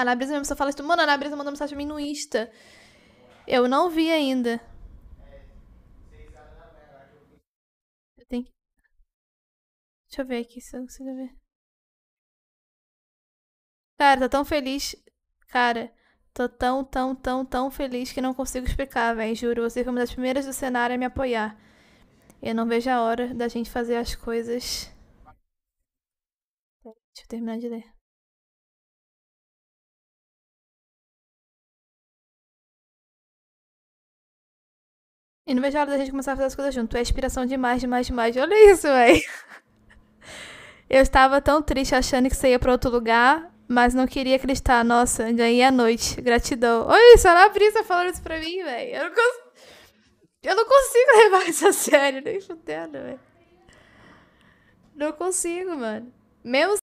A Ana Brisa mesmo só fala isso. Mano, a Ana Brisa mandou mensagem pra mim no Insta. Eu não vi ainda. Eu tenho que... Deixa eu ver aqui se eu consigo ver. Cara, tô tão feliz. Cara, tô tão, tão, tão, tão feliz que não consigo explicar, velho. Juro, você foi uma das primeiras do cenário a me apoiar. Eu não vejo a hora da gente fazer as coisas. Deixa eu terminar de ler. E não vejo a hora da gente começar a fazer as coisas junto. É inspiração demais, demais, demais. Olha isso, véi. Eu estava tão triste achando que você ia para outro lugar, mas não queria acreditar. Nossa, ganhei ia noite. Gratidão. Olha isso, olha a Brisa falando isso pra mim, velho. Eu, cons... eu, não consigo levar isso a sério, nem fudendo, velho. Não consigo, mano. Mesmo